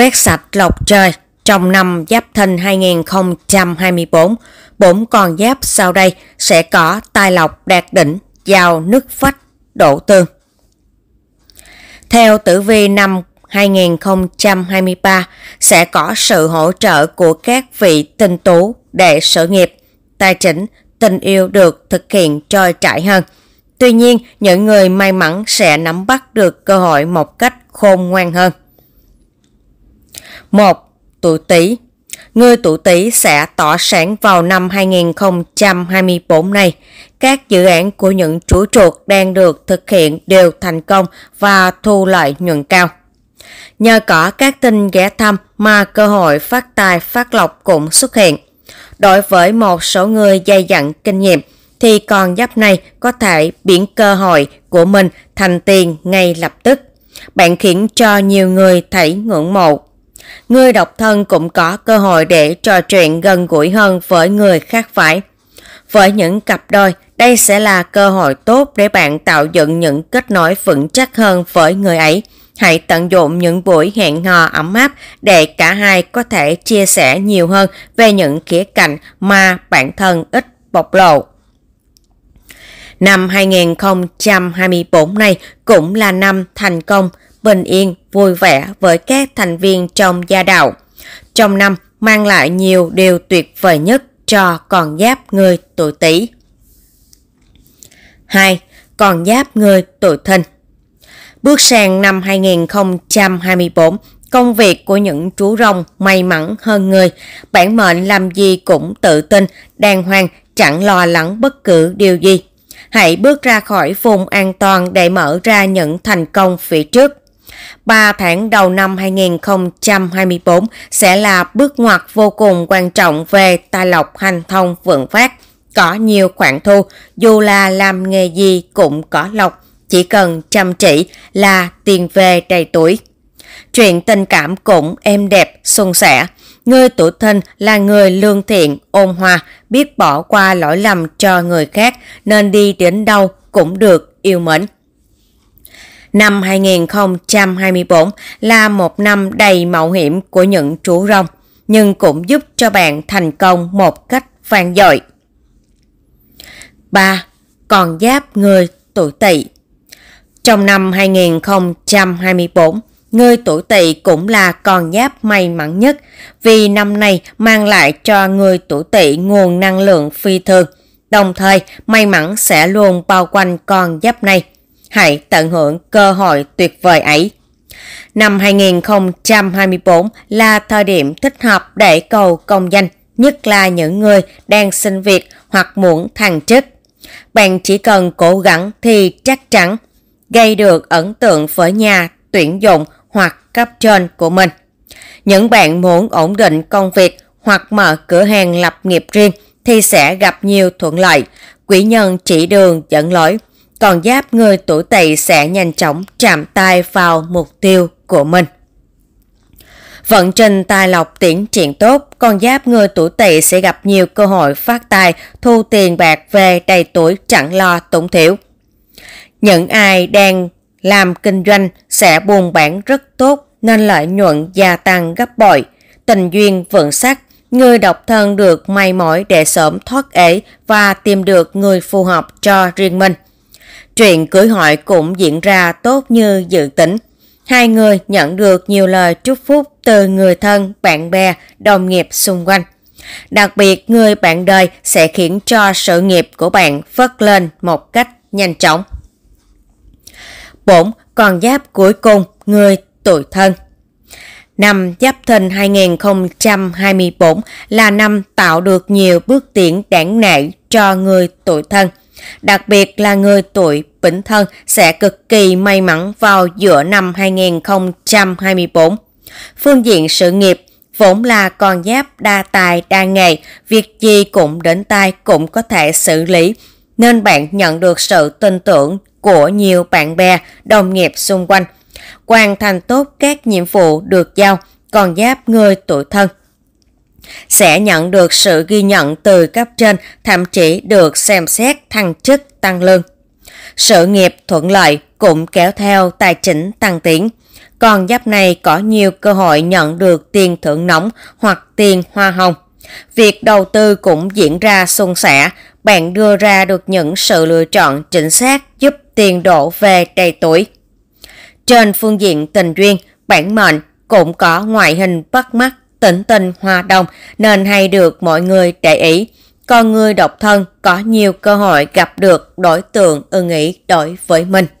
Phét sạch lộc trời trong năm Giáp Thìn 2024, bốn con giáp sau đây sẽ có tài lộc đạt đỉnh, giàu nước phách, đổ tương. Theo tử vi năm 2023 sẽ có sự hỗ trợ của các vị tinh tú để sự nghiệp, tài chính, tình yêu được thực hiện trôi chảy hơn. Tuy nhiên, những người may mắn sẽ nắm bắt được cơ hội một cách khôn ngoan hơn. 1. Tuổi Tý Người tuổi Tý sẽ tỏ sáng vào năm 2024 này. Các dự án của những chủ chuột đang được thực hiện đều thành công và thu lợi nhuận cao. Nhờ có các tin ghé thăm mà cơ hội phát tài phát lộc cũng xuất hiện. Đối với một số người dày dặn kinh nghiệm thì con giáp này có thể biến cơ hội của mình thành tiền ngay lập tức. Bạn khiến cho nhiều người thấy ngưỡng mộ người độc thân cũng có cơ hội để trò chuyện gần gũi hơn với người khác phải. Với những cặp đôi, đây sẽ là cơ hội tốt để bạn tạo dựng những kết nối vững chắc hơn với người ấy. Hãy tận dụng những buổi hẹn hò ấm áp để cả hai có thể chia sẻ nhiều hơn về những khía cạnh mà bản thân ít bộc lộ. Năm 2024 này cũng là năm thành công bình yên, vui vẻ với các thành viên trong gia đạo. Trong năm mang lại nhiều điều tuyệt vời nhất cho con giáp người tuổi Tý. 2. Con giáp người tuổi Thìn. Bước sang năm 2024, công việc của những chú rồng may mắn hơn người, bản mệnh làm gì cũng tự tin, đàng hoàng, chẳng lo lắng bất cứ điều gì. Hãy bước ra khỏi vùng an toàn để mở ra những thành công phía trước. 3 tháng đầu năm 2024 sẽ là bước ngoặt vô cùng quan trọng về tài lộc hành thông vượng phát. Có nhiều khoản thu, dù là làm nghề gì cũng có lộc, chỉ cần chăm chỉ là tiền về đầy tuổi. Chuyện tình cảm cũng êm đẹp, suôn sẻ. Người tuổi thìn là người lương thiện, ôn hòa, biết bỏ qua lỗi lầm cho người khác nên đi đến đâu cũng được yêu mến. Năm 2024 là một năm đầy mạo hiểm của những chú rồng, nhưng cũng giúp cho bạn thành công một cách vang dội. 3. Còn giáp người tuổi tỵ Trong năm 2024, người tuổi tỵ cũng là con giáp may mắn nhất vì năm này mang lại cho người tuổi tỵ nguồn năng lượng phi thường, đồng thời may mắn sẽ luôn bao quanh con giáp này – Hãy tận hưởng cơ hội tuyệt vời ấy. Năm 2024 là thời điểm thích hợp để cầu công danh, nhất là những người đang xin việc hoặc muốn thăng chức. Bạn chỉ cần cố gắng thì chắc chắn gây được ấn tượng với nhà tuyển dụng hoặc cấp trên của mình. Những bạn muốn ổn định công việc hoặc mở cửa hàng lập nghiệp riêng thì sẽ gặp nhiều thuận lợi. Quỹ nhân chỉ đường dẫn lối còn giáp người tuổi tỵ sẽ nhanh chóng chạm tay vào mục tiêu của mình. Vận trình tài lộc tiến triển tốt, con giáp người tuổi tỵ sẽ gặp nhiều cơ hội phát tài, thu tiền bạc về đầy tuổi chẳng lo tốn thiểu. Những ai đang làm kinh doanh sẽ buôn bán rất tốt nên lợi nhuận gia tăng gấp bội, tình duyên vượng sắc, người độc thân được may mỏi để sớm thoát ế và tìm được người phù hợp cho riêng mình. Chuyện cưới hỏi cũng diễn ra tốt như dự tính. Hai người nhận được nhiều lời chúc phúc từ người thân, bạn bè, đồng nghiệp xung quanh. Đặc biệt, người bạn đời sẽ khiến cho sự nghiệp của bạn phất lên một cách nhanh chóng. 4. Con giáp cuối cùng, người tuổi thân. Năm Giáp Thìn 2024 là năm tạo được nhiều bước tiến đáng nể cho người tuổi thân. Đặc biệt là người tuổi Bính Thân sẽ cực kỳ may mắn vào giữa năm 2024. Phương diện sự nghiệp vốn là con giáp đa tài đa nghề, việc gì cũng đến tay cũng có thể xử lý, nên bạn nhận được sự tin tưởng của nhiều bạn bè, đồng nghiệp xung quanh. Hoàn thành tốt các nhiệm vụ được giao, còn giáp người tuổi thân sẽ nhận được sự ghi nhận từ cấp trên, thậm chí được xem xét thăng chức tăng lương. Sự nghiệp thuận lợi cũng kéo theo tài chính tăng tiến. còn giáp này có nhiều cơ hội nhận được tiền thưởng nóng hoặc tiền hoa hồng. Việc đầu tư cũng diễn ra suôn sẻ, bạn đưa ra được những sự lựa chọn chính xác giúp tiền đổ về đầy tuổi. Trên phương diện tình duyên, bản mệnh cũng có ngoại hình bắt mắt tịnh tình hòa đồng nên hay được mọi người để ý. Còn người độc thân có nhiều cơ hội gặp được đối tượng ưng ý đối với mình.